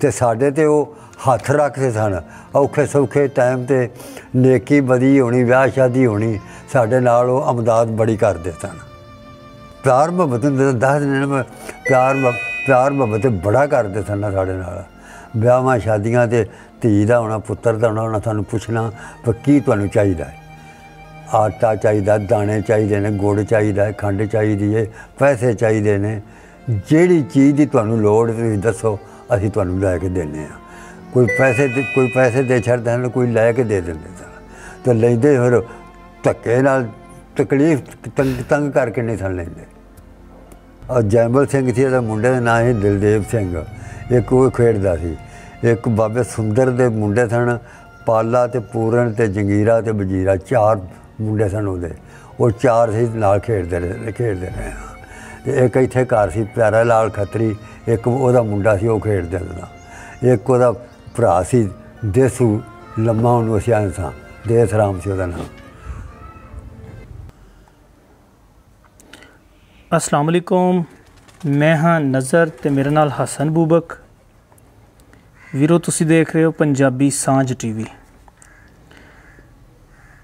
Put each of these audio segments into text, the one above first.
ਤੇ ਸਾਡੇ ਤੇ ਉਹ ਹੱਥ ਰੱਖਦੇ ਸਨ ਔਖੇ ਸੌਖੇ ਟਾਈਮ ਤੇ ਨੇਕੀ ਬਦੀ ਹੋਣੀ ਵਿਆਹ ਸ਼ਾਦੀ ਹੋਣੀ ਸਾਡੇ ਨਾਲ ਉਹ ਅਮਦਾਦ ਬੜੀ ਕਰਦੇ ਸਨ ਪਿਆਰ ਮੁਹੱਬਤ ਦੇ 10 ਦਿਨ ਮੈਂ ਪਿਆਰ ਪਿਆਰ ਮੁਹੱਬਤ ਬੜਾ ਕਰਦੇ ਸਨ ਸਾਡੇ ਨਾਲ ਵਿਆਹਾਂ ਸ਼ਾਦੀਆਂ ਤੇ ਧੀ ਦਾ ਹੋਣਾ ਪੁੱਤਰ ਦਾ ਹੋਣਾ ਉਹਨਾਂ ਤੁਹਾਨੂੰ ਪੁੱਛਣਾ ਵੀ ਕੀ ਤੁਹਾਨੂੰ ਚਾਹੀਦਾ ਹੈ ਆਟਾ ਚਾਹੀਦਾ ਦਾਣੇ ਚਾਹੀਦੇ ਨੇ ਗੁੜ ਚਾਹੀਦਾ ਹੈ ਖੰਡ ਚਾਹੀਦੀ ਹੈ ਪੈਸੇ ਚਾਹੀਦੇ ਨੇ ਜਿਹੜੀ ਚੀਜ਼ ਦੀ ਤੁਹਾਨੂੰ ਲੋੜ ਤੁਸੀਂ ਦੱਸੋ ਅਸੀਂ ਤੁਹਾਨੂੰ ਲੈ ਕੇ ਦੇਣੇ ਆ ਕੋਈ ਪੈਸੇ ਕੋਈ ਪੈਸੇ ਦੇ ਛੱਡਦਾ ਨਾ ਕੋਈ ਲੈ ਕੇ ਦੇ ਦਿੰਦੇ ਤਾਂ ਤੇ ਲੈਂਦੇ ਫਿਰ ਧੱਕੇ ਨਾਲ ਤਕਲੀਫ ਤੰਗ ਤੰਗ ਕਰਕੇ ਨਹੀਂ ਥਣ ਲੈਂਦੇ ਔਰ ਜੈਮਲ ਸਿੰਘ ਸੀ ਇਹਦਾ ਮੁੰਡੇ ਦਾ ਨਾਂ ਹੈ ਦਿਲਦੇਵ ਸਿੰਘ ਇੱਕ ਉਹ ਖੇਡਦਾ ਸੀ ਇੱਕ ਬਾਬੇ ਸੁੰਦਰ ਦੇ ਮੁੰਡੇ ਸਨ ਪਾਲਾ ਤੇ ਪੂਰਨ ਤੇ ਜੰਗੀਰਾ ਤੇ ਵਜੀਰਾ ਚਾਰ ਮੁੰਡੇ ਸਨ ਉਹਦੇ ਉਹ ਚਾਰ ਸੀ ਨਾਲ ਖੇਡਦੇ ਰਹੇ ਖੇਡਦੇ ਰਹੇ ਤੇ ਇੱਕ ਇੱਥੇ ਘਰ ਸੀ ਪਿਆਰਾ ਲਾਲ ਖੱਤਰੀ ਇੱਕ ਉਹਦਾ ਮੁੰਡਾ ਸੀ ਉਹ ਖੇਡਦੇ ਹੁੰਦਾ ਇੱਕ ਉਹਦਾ ਭਰਾ ਸੀ ਦੇਸੂ ਲੰਮਾ ਉਹਨੂੰ ਅਸੀਂ ਆਂਸਾਂ ਦੇਸ ਰਾਮ ਸੀ ਉਹਦਾ ਨਾਮ ਅਸਲਾਮ ਅਲੈਕੁਮ ਮੈਂ ਹਾਂ ਨਜ਼ਰ ਤੇ ਮੇਰੇ ਨਾਲ ਹਸਨ ਬੂਬਕ ਵੀਰੋ ਤੁਸੀਂ ਦੇਖ ਰਹੇ ਹੋ ਪੰਜਾਬੀ ਸਾਂਝ ਟੀਵੀ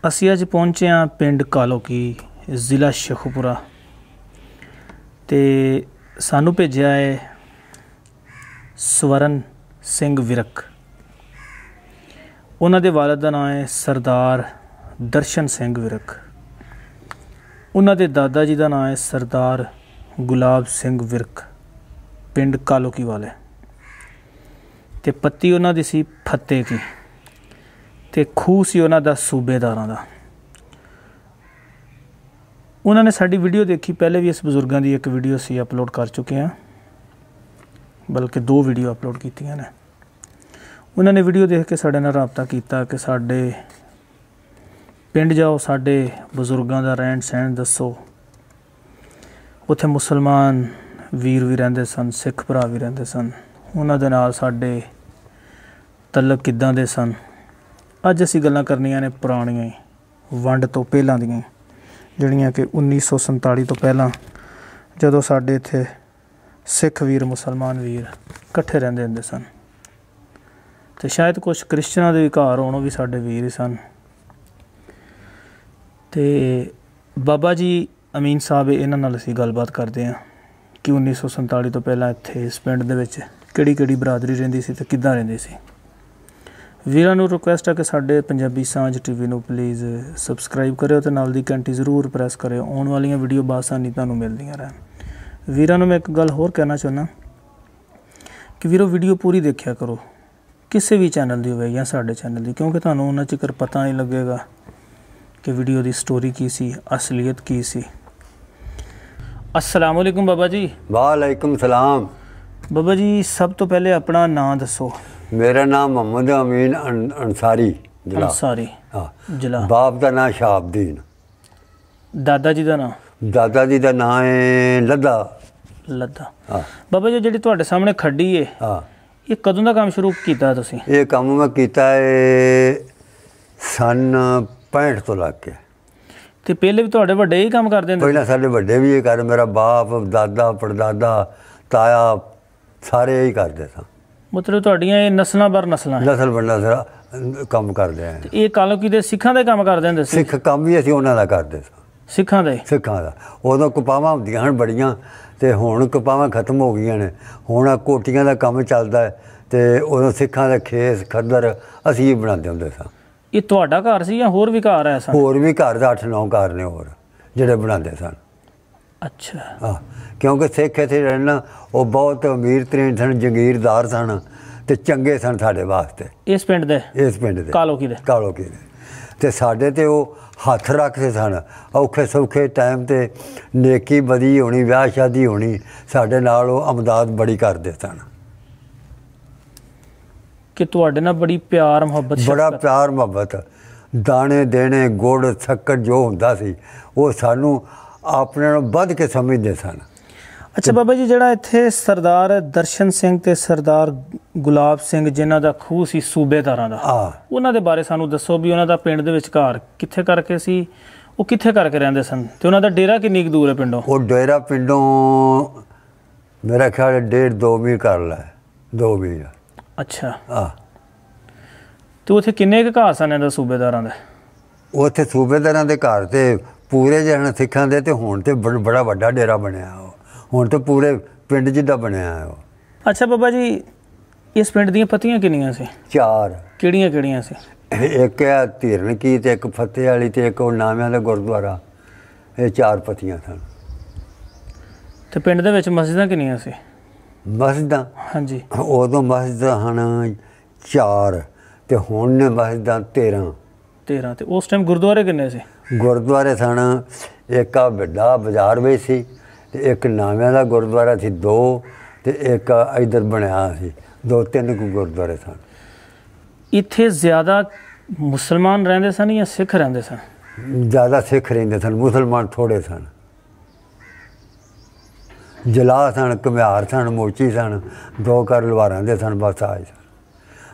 ਅਸੀਂ ਅੱਜ ਪਹੁੰਚੇ ਹਾਂ ਪਿੰਡ ਕਾਲੋਕੀ ਜ਼ਿਲ੍ਹਾ ਸ਼ਖਪੁਰਾ ਤੇ ਸਾਨੂੰ ਭੇਜਿਆ ਹੈ ਸਵਰਨ ਸਿੰਘ ਵਿਰਕ ਉਹਨਾਂ ਦੇ ਵਾਲਦ ਦਾ ਨਾਮ ਹੈ ਸਰਦਾਰ ਦਰਸ਼ਨ ਸਿੰਘ ਵਿਰਕ ਉਹਨਾਂ ਦੇ ਦਾਦਾ ਜੀ ਦਾ ਨਾਮ ਹੈ ਸਰਦਾਰ ਗੁਲਾਬ ਸਿੰਘ ਵਿਰਕ ਪਿੰਡ ਕਾਲੋਕੀ ਵਾਲੇ ਤੇ ਪੱਤੀ ਉਹਨਾਂ ਦੀ ਸੀ ਫੱਤੇ ਦੀ ਤੇ ਖੂਹ ਸੀ ਉਹਨਾਂ ਦਾ ਸੂਬੇਦਾਰਾਂ ਦਾ ਉਹਨਾਂ ਨੇ ਸਾਡੀ ਵੀਡੀਓ ਦੇਖੀ ਪਹਿਲੇ ਵੀ ਇਸ ਬਜ਼ੁਰਗਾਂ ਦੀ ਇੱਕ ਵੀਡੀਓ ਸੀ ਅਪਲੋਡ ਕਰ ਚੁੱਕੇ ਆ ਬਲਕਿ ਦੋ ਵੀਡੀਓ ਅਪਲੋਡ ਕੀਤੀਆਂ ਨੇ ਉਹਨਾਂ ਨੇ ਵੀਡੀਓ ਦੇਖ ਕੇ ਸਾਡੇ ਨਾਲ ਰابطਾ ਕੀਤਾ ਕਿ ਸਾਡੇ ਪਿੰਡ ਜਾਓ ਸਾਡੇ ਬਜ਼ੁਰਗਾਂ ਦਾ ਰਹਿਣ ਸਹਿਣ ਦੱਸੋ ਉੱਥੇ ਮੁਸਲਮਾਨ ਵੀਰ ਵੀ ਰਹਿੰਦੇ ਸਨ ਸਿੱਖ ਭਰਾ ਵੀ ਰਹਿੰਦੇ ਸਨ ਉਹਨਾਂ ਦੇ ਨਾਲ ਸਾਡੇ ਤਲਕ ਕਿਦਾਂ ਦੇ ਸਨ ਅੱਜ ਅਸੀਂ ਗੱਲਾਂ ਕਰਨੀਆਂ ਨੇ ਪੁਰਾਣੀਆਂ ਵੰਡ ਤੋਂ ਪਹਿਲਾਂ ਦੀਆਂ ਜਿਹੜੀਆਂ ਕਿ 1947 ਤੋਂ ਪਹਿਲਾਂ ਜਦੋਂ ਸਾਡੇ ਇੱਥੇ ਸਿੱਖ ਵੀਰ ਮੁਸਲਮਾਨ ਵੀਰ ਇਕੱਠੇ ਰਹਿੰਦੇ ਹੁੰਦੇ ਸਨ ਤੇ ਸ਼ਾਇਦ ਕੁਝ ਕ੍ਰਿਸਚਨਾਂ ਦੇ ਵੀ ਘਰ ਹੋਣ ਉਹ ਵੀ ਸਾਡੇ ਵੀਰ ਹੀ ਸਨ ਤੇ ਬਾਬਾ ਜੀ ਅਮੀਨ ਸਾਹਿਬ ਇਹਨਾਂ ਨਾਲ ਅਸੀਂ ਗੱਲਬਾਤ ਕਰਦੇ ਹਾਂ ਕਿ 1947 ਤੋਂ ਪਹਿਲਾਂ ਇੱਥੇ ਇਸ ਪਿੰਡ ਦੇ ਵਿੱਚ ਕਿਹੜੀ ਕਿਹੜੀ ਬਰਾਦਰੀ ਰਹਿੰਦੀ ਸੀ ਤੇ ਕਿੱਦਾਂ ਰਹਿੰਦੇ ਸੀ ਵੀਰਾਂ ਨੂੰ ਰਿਕੁਐਸਟ ਹੈ ਕਿ ਸਾਡੇ ਪੰਜਾਬੀ ਸਾਂਝ ਟੀਵੀ ਨੂੰ ਪਲੀਜ਼ ਸਬਸਕ੍ਰਾਈਬ ਕਰਿਓ ਤੇ ਨਾਲ ਦੀ ਘੰਟੀ ਜ਼ਰੂਰ ਪ੍ਰੈਸ ਕਰਿਓ ਆਉਣ ਵਾਲੀਆਂ ਵੀਡੀਓ ਬਾਸਾਨੀ ਤੁਹਾਨੂੰ ਮਿਲਦੀਆਂ ਰਹਿਣ ਵੀਰਾਂ ਨੂੰ ਮੈਂ ਇੱਕ ਗੱਲ ਹੋਰ ਕਹਿਣਾ ਚਾਹੁੰਦਾ ਕਿ ਵੀਰੋ ਵੀਡੀਓ ਪੂਰੀ ਦੇਖਿਆ ਕਰੋ ਕਿਸੇ ਵੀ ਚੈਨਲ ਦੀ ਹੋਵੇ ਜਾਂ ਸਾਡੇ ਚੈਨਲ ਦੀ ਕਿਉਂਕਿ ਤੁਹਾਨੂੰ ਉਹਨਾਂ ਚਿਕਰ ਪਤਾ ਨਹੀਂ ਲੱਗੇਗਾ ਕਿ ਵੀਡੀਓ ਦੀ ਸਟੋਰੀ ਕੀ ਸੀ ਅਸਲੀਅਤ ਕੀ ਸੀ ਅਸਲਾਮ ਅਲੈਕੁਮ ਬਾਬਾ ਜੀ ਵਾਲੇਕੁਮ ਸਲਾਮ ਬਾਬਾ ਜੀ ਸਭ ਤੋਂ ਪਹਿਲੇ ਆਪਣਾ ਨਾਮ ਦੱਸੋ ਮੇਰਾ ਨਾਮ ਮੁਹੰਮਦ ਅਮੀਨ ਅਨਸਾਰੀ ਜਲਾ ਅਨਸਾਰੀ ਹਾਂ ਜਲਾ ਬਾਪ ਦਾ ਨਾਮ ਸ਼ਾਬਦੀਨ ਦਾਦਾ ਜੀ ਦਾ ਨਾਮ ਦਾਦਾ ਜੀ ਦਾ ਨਾਮ ਹੈ ਲੱਦਾ ਲੱਦਾ ਹਾਂ ਬਾਬਾ ਜੀ ਜਿਹੜੀ ਤੁਹਾਡੇ ਸਾਹਮਣੇ ਖੱਡੀ ਏ ਹਾਂ ਇਹ ਕਦੋਂ ਦਾ ਕੰਮ ਸ਼ੁਰੂ ਕੀਤਾ ਤੁਸੀਂ ਇਹ ਕੰਮ ਮੈਂ ਕੀਤਾ ਹੈ ਸਨ 65 ਤੋਂ ਲੱਗ ਕੇ ਤੇ ਪਹਿਲੇ ਵੀ ਤੁਹਾਡੇ ਵੱਡੇ ਹੀ ਕੰਮ ਕਰਦੇ ਨੇ ਪਹਿਲਾਂ ਸਾਡੇ ਵੱਡੇ ਵੀ ਇਹ ਕਰ ਮੇਰਾ ਬਾਪ ਦਾਦਾ ਪੜਦਾਦਾ ਤਾਇਆ ਸਾਰੇ ਹੀ ਕਰਦੇ ਸਨ ਮਤਲਬ ਤੁਹਾਡੀਆਂ ਇਹ ਨਸਲਾਂ ਬਰ ਨਸਲਾਂ ਨਸਲ ਬਰ ਨਸਲ ਕੰਮ ਕਰਦੇ ਆ ਇਹ ਕਾਲੋਕੀ ਦੇ ਸਿੱਖਾਂ ਦੇ ਕੰਮ ਕਰਦੇ ਹੁੰਦੇ ਸੀ ਸਿੱਖ ਕੰਮ ਵੀ ਅਸੀਂ ਉਹਨਾਂ ਦਾ ਕਰਦੇ ਸੀ ਸਿੱਖਾਂ ਦੇ ਸਿੱਖਾਂ ਦਾ ਉਦੋਂ ਕਪਾਵਾਂ ਹੁੰਦੀਆਂ ਹਨ ਬੜੀਆਂ ਤੇ ਹੁਣ ਕਪਾਵਾਂ ਖਤਮ ਹੋ ਗਈਆਂ ਨੇ ਹੁਣ ਆ ਕੋਟੀਆਂ ਦਾ ਕੰਮ ਚੱਲਦਾ ਹੈ ਤੇ ਉਦੋਂ ਸਿੱਖਾਂ ਦਾ ਖੇਸ ਖੱਦਰ ਅਸੀਂ ਬਣਾਉਂਦੇ ਹੁੰਦੇ ਸਾਂ ਇਹ ਤੁਹਾਡਾ ਘਰ ਸੀ ਜਾਂ ਹੋਰ ਵੀ ਘਰ ਐ ਸਾਂ ਹੋਰ ਵੀ ਘਰ ਦਾ 8-9 ਘਰ ਨੇ ਹੋਰ ਜਿਹੜੇ ਬਣਾਉਂਦੇ ਸਨ ਅੱਛਾ ਹਾਂ ਕਿਉਂਕਿ ਸਿੱਖ ਇਥੇ ਰਹਿਣਾ ਉਹ ਬਹੁਤ ਅਮੀਰ ਤਰੀਨ ਸਨ ਜਗੀਰਦਾਰ ਸਨ ਤੇ ਚੰਗੇ ਸਨ ਸਾਡੇ ਵਾਸਤੇ ਇਸ ਪਿੰਡ ਦੇ ਇਸ ਪਿੰਡ ਦੇ ਕਾਲੋਕੀ ਦੇ ਕਾਲੋਕੀ ਦੇ ਤੇ ਸਾਡੇ ਤੇ ਉਹ ਹੱਥ ਰੱਖਦੇ ਸਨ ਔਖੇ ਸੌਖੇ ਟਾਈਮ ਤੇ ਨੇਕੀ ਬਦੀ ਹੋਣੀ ਵਿਆਹ ਸ਼ਾਦੀ ਹੋਣੀ ਸਾਡੇ ਨਾਲ ਉਹ ਅਮਦਾਦ ਬੜੀ ਕਰਦੇ ਸਨ ਕਿ ਤੁਹਾਡੇ ਨਾਲ ਬੜੀ ਪਿਆਰ ਮੁਹੱਬਤ ਬੜਾ ਪਿਆਰ ਮੁਹੱਬਤ ਦਾਣੇ ਦੇਣੇ ਗੁੜ ਸ਼ੱਕਰ ਜੋ ਹੁੰਦਾ ਸੀ ਉਹ ਸਾਨੂੰ ਆਪਣੇ ਨੂੰ ਵੱਧ ਕੇ ਸਮਝਦੇ ਸਨ ਅੱਛਾ ਬਾਬਾ ਜੀ ਜਿਹੜਾ ਇੱਥੇ ਸਰਦਾਰ ਦਰਸ਼ਨ ਸਿੰਘ ਤੇ ਸਰਦਾਰ ਗੁਲਾਬ ਸਿੰਘ ਜਿਨ੍ਹਾਂ ਦਾ ਖੂਹ ਸੀ ਸੂਬੇਦਾਰਾਂ ਦਾ ਉਹਨਾਂ ਦੇ ਬਾਰੇ ਸਾਨੂੰ ਦੱਸੋ ਵੀ ਉਹਨਾਂ ਦਾ ਪਿੰਡ ਦੇ ਵਿੱਚ ਘਰ ਕਿੱਥੇ ਕਰਕੇ ਸੀ ਉਹ ਕਿੱਥੇ ਕਰਕੇ ਰਹਿੰਦੇ ਸਨ ਤੇ ਉਹਨਾਂ ਦਾ ਡੇਰਾ ਕਿੰਨੀ ਕੁ ਦੂਰ ਹੈ ਪਿੰਡੋਂ ਉਹ ਡੇਰਾ ਪਿੰਡੋਂ ਮੇਰਾ ਖਿਆਲ ਡੇਢ 2 ਮੀਲ ਕਰ ਲੈ 2 ਮੀਲ ਅੱਛਾ ਆ ਤੇ ਉੱਥੇ ਕਿੰਨੇ ਕੁ ਘਰ ਸਨ ਇਹਨਾਂ ਦਾ ਸੂਬੇਦਾਰਾਂ ਦਾ ਉੱਥੇ ਸੂਬੇਦਾਰਾਂ ਦੇ ਘਰ ਤੇ ਪੂਰੇ ਜਣ ਸਿੱਖਾਂ ਦੇ ਤੇ ਹੁਣ ਤੇ ਬੜਾ ਵੱਡਾ ਡੇਰਾ ਬਣਿਆ ਉਹ ਹੁਣ ਤੇ ਪੂਰੇ ਪਿੰਡ ਜਿੱਦਾ ਬਣਿਆ ਉਹ ਅੱਛਾ ਬਾਬਾ ਜੀ ਇਸ ਪਿੰਡ ਦੀਆਂ ਪਤੀਆਂ ਕਿੰਨੀਆਂ ਸੀ ਚਾਰ ਕਿਹੜੀਆਂ ਕਿਹੜੀਆਂ ਸੀ ਇੱਕ ਹੈ ਧੀਰਨ ਕੀ ਤੇ ਇੱਕ ਫਤਿਹ ਵਾਲੀ ਤੇ ਇੱਕ ਉਹ ਨਾਮਿਆਂ ਦਾ ਗੁਰਦੁਆਰਾ ਇਹ ਚਾਰ ਪਤੀਆਂ ਸਨ ਤੇ ਪਿੰਡ ਦੇ ਵਿੱਚ ਮਸਜਿਦਾਂ ਕਿੰਨੀਆਂ ਸੀ ਮਸਜਿਦਾਂ ਹਾਂਜੀ ਉਦੋਂ ਮਸਜਿਦਾਂ ਹਨ ਚਾਰ ਤੇ ਹੁਣ ਨੇ ਮਸਜਿਦਾਂ 13 13 ਤੇ ਉਸ ਟਾਈਮ ਗੁਰਦੁਆਰੇ ਕਿੰਨੇ ਸੀ ਗੁਰਦੁਆਰੇ ਸਨ ਇੱਕ ਆ ਵੱਡਾ ਬਾਜ਼ਾਰ ਵੀ ਸੀ ਤੇ ਇੱਕ ਨਾਮਿਆਂ ਦਾ ਗੁਰਦੁਆਰਾ ਸੀ ਦੋ ਤੇ ਇੱਕ ਇਧਰ ਬਣਿਆ ਸੀ ਦੋ ਤਿੰਨ ਕੁ ਗੁਰਦੁਆਰੇ ਸਨ ਇੱਥੇ ਜ਼ਿਆਦਾ ਮੁਸਲਮਾਨ ਰਹਿੰਦੇ ਸਨ ਜਾਂ ਸਿੱਖ ਰਹਿੰਦੇ ਸਨ ਜ਼ਿਆਦਾ ਸਿੱਖ ਰਹਿੰਦੇ ਸਨ ਮੁਸਲਮਾਨ ਥੋੜੇ ਸਨ ਜਲਾ ਸਨ ਕਮਿਆਰ ਸਨ ਮੋਚੀ ਸਨ ਦੋ ਕਰ ਲਵਾਰਾਂ ਦੇ ਸਨ ਬਸ ਆਏ ਸਨ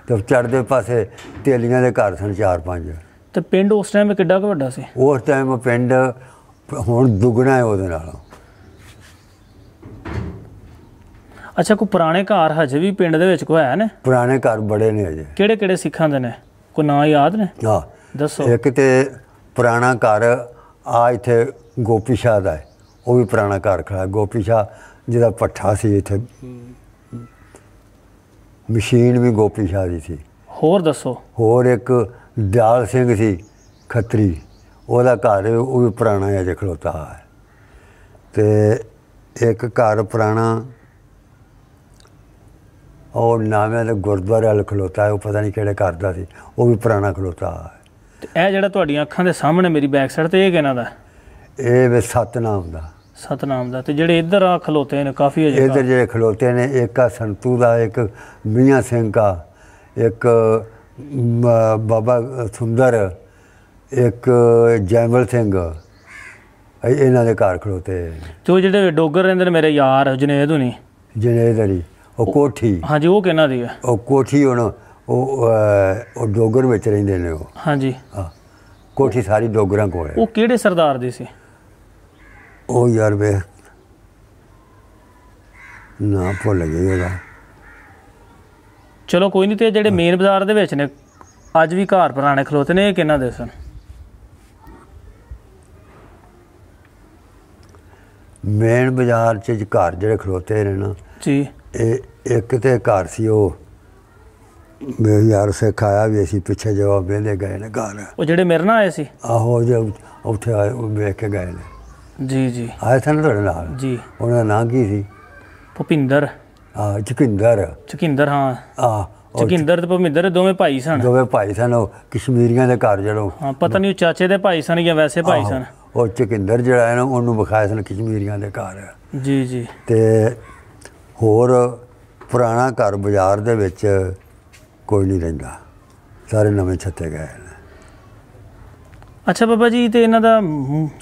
ਤੇ ਚੜਦੇ ਪਾਸੇ ਤੇਲੀਆਂ ਦੇ ਘਰ ਸਨ ਚਾਰ ਪੰਜ ਤੇ ਪਿੰਡ ਉਸ ਟਾਈਮ ਕਿੱਡਾ ਕੁ ਵੱਡਾ ਸੀ ਉਸ ਟਾਈਮ ਪਿੰਡ ਹੁਣ ਦੁੱਗਣਾ ਹੈ ਉਹਦੇ ਨਾਲ ਅੱਛਾ ਕੋ ਪੁਰਾਣੇ ਘਰ ਹਜੇ ਵੀ ਪਿੰਡ ਦੇ ਵਿੱਚ ਕੋ ਹੈ ਨੇ ਪੁਰਾਣੇ ਘਰ ਬੜੇ ਨੇ ਹਜੇ ਕਿਹੜੇ ਕਿਹੜੇ ਸਿੱਖਾਂ ਦੇ ਨੇ ਕੋ ਨਾਂ ਯਾਦ ਨੇ ਹਾਂ ਦੱਸੋ ਇੱਕ ਤੇ ਪੁਰਾਣਾ ਘਰ ਆ ਇੱਥੇ ਗੋਪੀ ਸ਼ਾਹ ਦਾ ਹੈ ਉਹ ਵੀ ਪੁਰਾਣਾ ਘਰ ਖੜਾ ਗੋਪੀ ਸ਼ਾਹ ਜਿਹਦਾ ਪੱਠਾ ਸੀ ਇੱਥੇ ਮਸ਼ੀਨ ਵੀ ਗੋਪੀ ਸ਼ਾਹ ਦੀ ਸੀ ਹੋਰ ਦੱਸੋ ਹੋਰ ਇੱਕ ਦਿਆਲ ਸਿੰਘ ਸੀ ਖੱਤਰੀ ਉਹਦਾ ਘਰ ਉਹ ਵੀ ਪੁਰਾਣਾ ਹੈ ਦੇਖ ਲੋ ਹੈ ਤੇ ਇੱਕ ਘਰ ਪੁਰਾਣਾ ਔਰ ਨਾਮੇ ਗੁਰਦੁਆਰੇ ਗੁਰਦੁਆਰਾ ਖਲੋਤਾ ਹੈ ਉਹ ਪਤਾ ਨਹੀਂ ਕਿਹੜੇ ਘਰ ਦਾ ਸੀ ਉਹ ਵੀ ਪੁਰਾਣਾ ਖਲੋਤਾ ਹੈ ਇਹ ਜਿਹੜਾ ਤੁਹਾਡੀਆਂ ਅੱਖਾਂ ਦੇ ਸਾਹਮਣੇ ਮੇਰੀ ਬੈਕ ਸਾਈਡ ਤੇ ਇਹ ਕਿਹਨਾਂ ਦਾ ਇਹ ਵੀ ਸਤਨਾਮ ਦਾ ਸਤਨਾਮ ਦਾ ਤੇ ਜਿਹੜੇ ਇੱਧਰ ਆ ਖਲੋਤੇ ਨੇ ਕਾਫੀ ਅਜੇ ਇੱਧਰ ਜਿਹੜੇ ਖਲੋਤੇ ਨੇ ਇੱਕ ਆ ਸੰਤੂ ਦਾ ਇੱਕ ਮੀਆਂ ਸਿੰਘ ਦਾ ਇੱਕ ਬਾਬਾ ਸੁੰਦਰ ਇੱਕ ਜੈਮਲ ਸਿੰਘ ਇਹਨਾਂ ਦੇ ਘਰ ਖੜੋਤੇ ਤੇ ਉਹ ਜਿਹੜੇ ਡੋਗਰ ਰਹਿੰਦੇ ਨੇ ਮੇਰੇ ਯਾਰ ਜਨੇਦ ਹੁਣੀ ਜਨੇਦ ਅਲੀ ਉਹ ਕੋਠੀ ਹਾਂਜੀ ਉਹ ਕਿਹਨਾਂ ਦੀ ਹੈ ਉਹ ਕੋਠੀ ਹੁਣ ਉਹ ਉਹ ਡੋਗਰ ਵਿੱਚ ਰਹਿੰਦੇ ਨੇ ਉਹ ਹਾਂਜੀ ਹਾਂ ਕੋਠੀ ਸਾਰੀ ਡੋਗਰਾਂ ਕੋਲ ਹੈ ਉਹ ਕਿਹੜੇ ਸਰਦਾਰ ਦੇ ਸੀ ਉਹ ਯਾਰ ਵੇ ਨਾ ਭੁੱਲ ਗਿਆ ਉਹਦਾ ਚਲੋ ਕੋਈ ਨਹੀਂ ਤੇ ਜਿਹੜੇ ਮੇਨ ਬਾਜ਼ਾਰ ਦੇ ਵਿੱਚ ਨੇ ਅੱਜ ਵੀ ਘਰ ਪੁਰਾਣੇ ਖਲੋਤੇ ਨੇ ਇਹ ਕਿੰਨਾ ਦੇ ਸਨ ਮੇਨ ਬਾਜ਼ਾਰ 'ਚ ਘਰ ਜਿਹੜੇ ਖਲੋਤੇ ਨੇ ਨਾ ਜੀ ਇਹ ਇੱਕ ਤੇ ਘਰ ਸੀ ਉਹ ਮੇਰੇ ਯਾਰ ਸੇ ਖਾਇਆ ਵੀ ਅਸੀਂ ਪਿੱਛੇ ਜਵਾਬ ਵੇਲੇ ਗਏ ਨੇ ਘਰ ਉਹ ਜਿਹੜੇ ਮੇਰੇ ਨਾਲ ਆਏ ਸੀ ਆਹੋ ਜੇ ਉੱਥੇ ਆਏ ਉਹ ਵੇਖ ਕੇ ਗਏ ਨੇ ਜੀ ਜੀ ਆਏ ਸਨ ਤੁਹਾਡੇ ਨਾਲ ਜੀ ਉਹਨਾਂ ਦਾ ਨਾਂ ਕੀ ਸੀ ਭੁਪਿੰਦਰ ਹਾਂ ਚਕਿੰਦਰ ਚਕਿੰਦਰ ਹਾਂ ਆ ਚਕਿੰਦਰ ਤੇ ਭਵਿੰਦਰ ਦੋਵੇਂ ਭਾਈ ਸਨ ਦੋਵੇਂ ਭਾਈ ਸਨ ਉਹ ਕਸ਼ਮੀਰੀਆਂ ਦੇ ਘਰ ਜਿਹੜੋ ਹਾਂ ਪਤਾ ਨਹੀਂ ਉਹ ਚਾਚੇ ਦੇ ਭਾਈ ਸਨ ਜਾਂ ਵੈਸੇ ਭਾਈ ਸਨ ਉਹ ਚਕਿੰਦਰ ਜਿਹੜਾ ਹੈ ਨਾ ਉਹਨੂੰ ਵਿਖਾਇਆ ਸਨ ਕਸ਼ਮੀਰੀਆਂ ਦੇ ਘਰ ਜੀ ਜੀ ਤੇ ਹੋਰ ਪੁਰਾਣਾ ਘਰ ਬਾਜ਼ਾਰ ਦੇ ਵਿੱਚ ਕੋਈ ਨਹੀਂ ਰਹਿੰਦਾ ਸਾਰੇ ਨਵੇਂ ਛੱਤੇ ਗਏ ਨੇ ਅੱਛਾ ਬਾਬਾ ਜੀ ਤੇ ਇਹਨਾਂ ਦਾ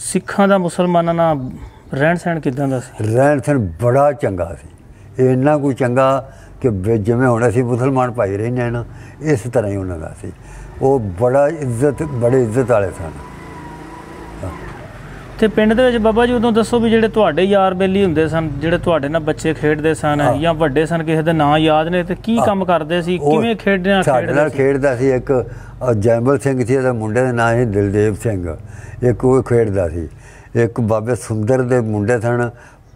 ਸਿੱਖਾਂ ਦਾ ਮੁਸਲਮਾਨਾਂ ਨਾਲ ਰਹਿਣ ਸਹਿਣ ਕਿਦਾਂ ਦਾ ਸੀ ਰਹਿਣ ਸਹਿਣ ਬੜਾ ਚੰਗਾ ਸੀ ਇਹ ਇੰਨਾ ਕੋਈ ਚੰਗਾ ਕਿ ਜਿਵੇਂ ਹੁਣ ਅਸੀਂ ਮੁਸਲਮਾਨ ਭਾਈ ਰਹਿੰਦੇ ਹਾਂ ਇਸ ਤਰ੍ਹਾਂ ਹੀ ਉਹਨਾਂ ਦਾ ਸੀ ਉਹ ਬੜਾ ਇੱਜ਼ਤ ਬੜੇ ਇੱਜ਼ਤ ਵਾਲੇ ਸਨ ਤੇ ਪਿੰਡ ਦੇ ਵਿੱਚ ਬਾਬਾ ਜੀ ਉਦੋਂ ਦੱਸੋ ਵੀ ਜਿਹੜੇ ਤੁਹਾਡੇ ਯਾਰ ਬੇਲੀ ਹੁੰਦੇ ਸਨ ਜਿਹੜੇ ਤੁਹਾਡੇ ਨਾਲ ਬੱਚੇ ਖੇਡਦੇ ਸਨ ਜਾਂ ਵੱਡੇ ਸਨ ਕਿਸੇ ਦੇ ਨਾਂ ਯਾਦ ਨੇ ਤੇ ਕੀ ਕੰਮ ਕਰਦੇ ਸੀ ਕਿਵੇਂ ਖੇਡਦੇ ਆ ਸਾਡੇ ਨਾਲ ਖੇਡਦਾ ਸੀ ਇੱਕ ਜੈਮਲ ਸਿੰਘ ਸੀ ਉਹਦਾ ਮੁੰਡੇ ਦਾ ਨਾਂ ਹੈ ਦਿਲਦੇਵ ਸਿੰਘ ਇੱਕ ਉਹ ਖੇਡਦਾ ਸੀ ਇੱਕ ਬਾਬੇ ਸੁੰਦਰ ਦੇ ਮੁੰਡੇ ਸਨ